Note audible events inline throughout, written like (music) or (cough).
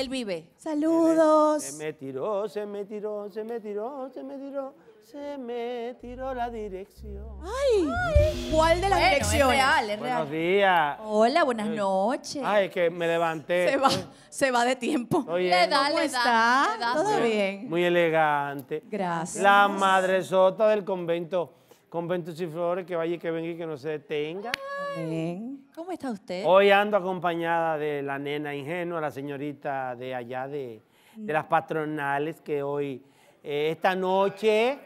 él vive. Saludos. Se me tiró, se me tiró, se me tiró, se me tiró. Se me tiró la dirección. Ay, ¿cuál de la dirección? real, es real. Buenos días. Hola, buenas eh, noches. Ay, es que me levanté. Se va, se va de tiempo. le da, le está? bien. Muy elegante. Gracias. La madre sota del convento con ventos y flores, que vaya y que venga y que no se detenga. ¿Cómo está usted? Hoy ando acompañada de la nena ingenua, la señorita de allá de, las patronales, que hoy, eh, esta noche,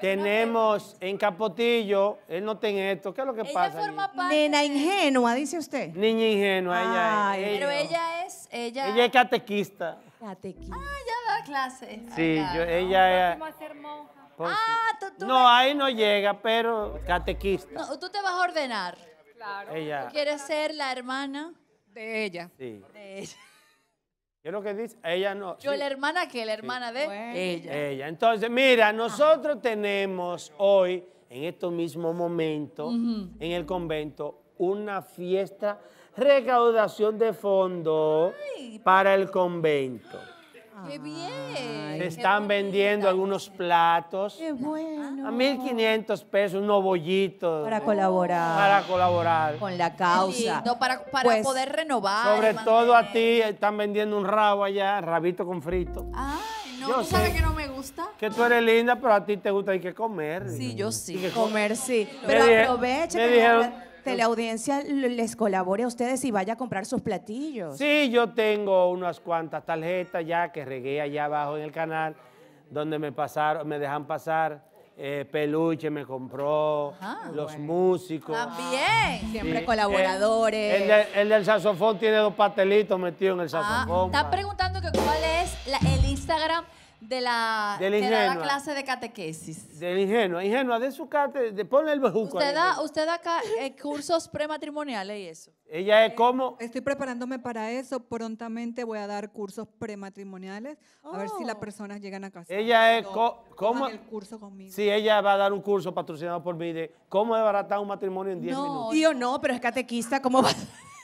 tenemos en Capotillo, él no tiene esto, ¿qué es lo que pasa? nena ingenua, dice usted. Niña ingenua, ella, es. Pero ella es, ella... Ella es catequista. Catequista. Ah, clases. Sí, ella... Ah, no, ahí no llega, pero catequista. tú te vas a ordenar. Claro. Ella. ¿Tú quieres ser la hermana? De ella. Sí. ¿Qué es lo que dice? Ella no. Yo, la hermana que la hermana de ella. Ella. Entonces, mira, nosotros tenemos hoy, en estos mismos momentos, en el convento, una fiesta, recaudación de fondo para el convento. ¡Qué bien! Se están vendiendo algunos platos. ¡Qué bueno! A 1.500 pesos, unos bollitos. Para colaborar. Para colaborar. Con la causa. no, para, pues, poder renovar. Sobre todo a ti, están vendiendo un rabo allá, rabito con frito. ¡Ay, no! ¿Tú sabes que no me gusta? Que tú eres linda, pero a ti te gusta, hay que comer. Sí, yo sí. Comer, sí. Pero aprovecha. me la audiencia les colabore a ustedes y vaya a comprar sus platillos. Sí, yo tengo unas cuantas tarjetas ya que regué allá abajo en el canal, donde me pasaron, me dejan pasar. Eh, peluche me compró, ah, los músicos. También. Siempre eh, colaboradores. El, del saxofón tiene dos pastelitos metidos en el ah, saxofón. Ah, están preguntando que cuál es el Instagram de la, clase de catequesis. Del ingenuo ingenua, de su cate, de, el pues. Usted da, usted da eh, cursos prematrimoniales y eso. Ella es eh, como, Estoy preparándome para eso. Prontamente voy a dar cursos prematrimoniales. A ver si las oh. personas llegan a casa. Ella es el curso conmigo. si ella va a dar un curso patrocinado por mí de cómo abaratar un matrimonio en 10 minutos. Tío, no, pero es catequista, ¿cómo va a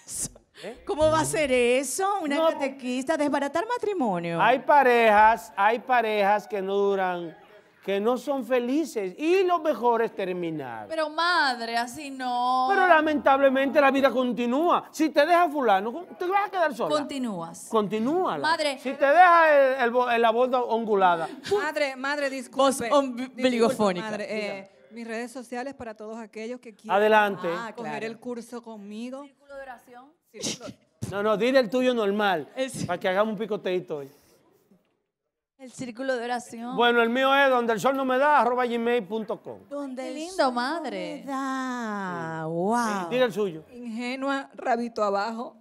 eso? ¿Eh? ¿Cómo va a mm. ser eso? Una pues, catequista, desbaratar matrimonio. Hay parejas, hay parejas que no duran, que no son felices y lo mejor es terminar. Pero madre, así no. Pero lamentablemente la vida continúa. Si te deja fulano, te vas a quedar sola. Continúas. Continúa. Madre. Si te deja la voz ongulada. Madre, madre, disculpe. Voz eh, mis redes sociales para todos aquellos que quieran Adelante. Ah, ah, coger el curso conmigo oración? No, no, (laughs) dile el tuyo normal, para que hagamos un picoteito hoy. El círculo de oración. Bueno, el mío es donde el sol no me da, arroba gmail.com. Donde lindo, madre. da. Wow. Dile el suyo. Ingenua, rabito abajo.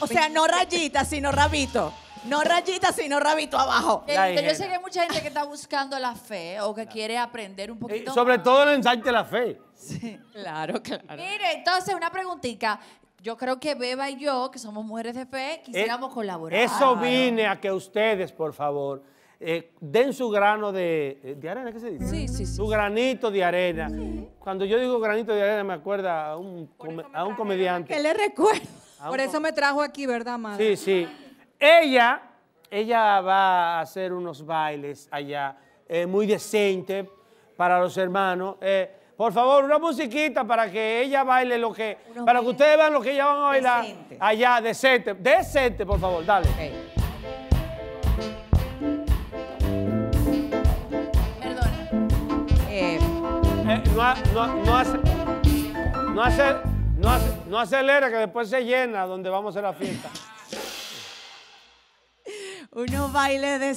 O sea, no rayita, sino rabito. No rayita, sino rabito abajo. yo sé que hay mucha gente que está buscando la fe o que (laughs) quiere aprender un eh, poquito. sobre todo el ensayo de la fe. Sí, claro, claro. Mire, entonces una preguntita. Yo creo que Beba y yo, que somos mujeres de fe, eh, quisiéramos colaborar. Eso vine a que ustedes, por favor, eh, den su grano de, eh, de, arena, ¿qué se dice? Sí, sí, sí. Su granito de arena. Cuando yo digo granito de arena me acuerda a un, comediante. Que le recuerdo. Por eso me trajo aquí, ¿verdad, madre? Sí, sí. Ella, ella va a hacer unos bailes allá muy decente para los hermanos. Por favor, una musiquita para que ella baile lo que. para que ustedes vean lo que ella van a bailar. Allá, decente. Decente, por favor, dale. Perdón. Perdona. Eh, eh, no, no, no, no, acelera, que después se llena donde vamos a la fiesta. (laughs) Unos baile de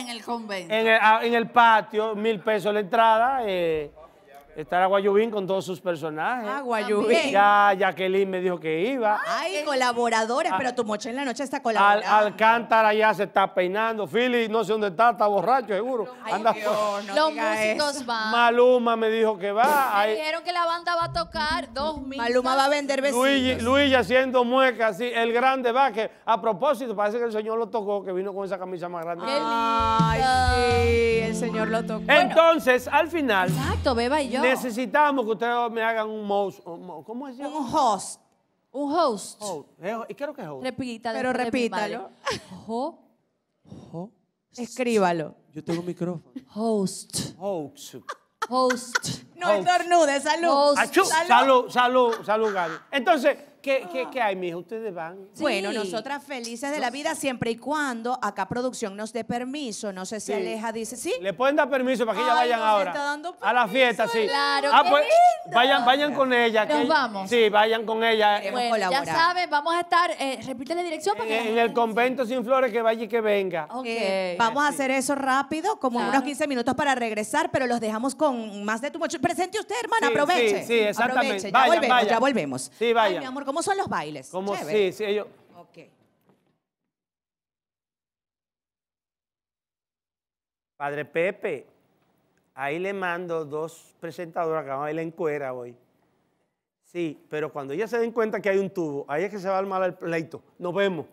en el convento. En el, ah, en el patio, mil pesos la entrada. Eh, Estará Guayubín con todos sus personajes. Ah, Guayubín. Ya Jacqueline me dijo que iba. Ay, colaboradores, ah. pero tu moche en la noche está colaborando. Al, Alcántara ya se está peinando. Philly, no sé dónde está, está borracho, seguro. Anda Los músicos van. Maluma me dijo que va. Me dijeron que la banda va a tocar dos mil. Maluma va a vender vecinos. Luis haciendo muecas, sí. El grande va, que a propósito, parece que el señor lo tocó, que vino con esa camisa más grande. Ay sí, el señor lo tocó. Entonces, al final. Exacto, Beba y yo. Necesitamos que ustedes me hagan un host. ¿Cómo es? Un host. Un host. ¿Y creo que es host? Repítalo. Pero repítalo. Escríbalo. Yo tengo micrófono. Host. Host. Host. No es Salud. Salud. Salud. Salud, salud, Entonces... Ah. ¿Qué, hay, mija? Ustedes van. Bueno, nosotras felices de la vida siempre y cuando acá producción nos dé permiso. No sé si Aleja dice, ¿sí? Le pueden dar permiso para que ya vayan ahora. a la fiesta, sí. claro, Ah, pues vayan, vayan con ella. Nos vamos. Sí, vayan con ella. ya saben, vamos a estar. eh, repite la dirección eh, En, el convento sin flores, que vaya y que venga. Ok. vamos a hacer eso rápido, como unos 15 minutos para regresar, pero los dejamos con más de tu mocho. Presente usted, hermana, aproveche. sí, sí, exactamente. Aproveche. Ya volvemos, ya volvemos. Sí, Ay, ¿Cómo son los bailes? sí, sí, ellos. Ok. Padre Pepe, ahí le mando dos presentadoras que van a bailar en cuera hoy. Sí, pero cuando ellas se den cuenta que hay un tubo, ahí es que se va al mal el pleito. Nos vemos.